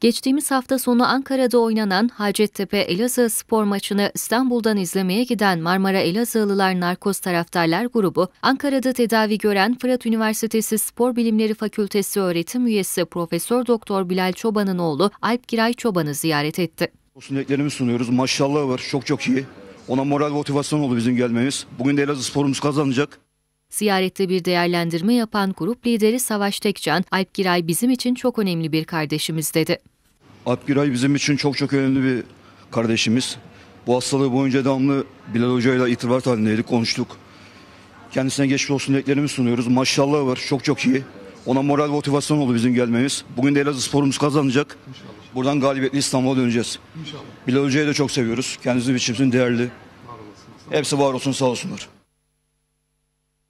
Geçtiğimiz hafta sonu Ankara'da oynanan Hacettepe-Elazığ spor maçını İstanbul'dan izlemeye giden Marmara Elazığlılar Narkoz Taraftarlar Grubu, Ankara'da tedavi gören Fırat Üniversitesi Spor Bilimleri Fakültesi öğretim üyesi Profesör Doktor Bilal Çoban'ın oğlu Alp Giray Çoban'ı ziyaret etti. Sunetlerimi sunuyoruz. Maşallah var. Çok çok iyi. Ona moral motivasyon oldu bizim gelmemiz. Bugün de Elazığ sporumuz kazanacak. Ziyarette bir değerlendirme yapan grup lideri Savaş Tekcan, Alp Giray bizim için çok önemli bir kardeşimiz dedi. Alp Giray bizim için çok çok önemli bir kardeşimiz. Bu hastalığı boyunca devamlı Bilal Hoca ile itibar halindeydik, konuştuk. Kendisine geçmiş olsun dileklerimi sunuyoruz. Maşallah var, çok çok iyi. Ona moral motivasyon oldu bizim gelmemiz. Bugün de Elazığ sporumuz kazanacak. İnşallah. Buradan galibiyetli İstanbul'a döneceğiz. İnşallah. Bilal Hoca'yı da çok seviyoruz. Kendisi biçimsin değerli. Hepsi var olsun sağ olsunlar.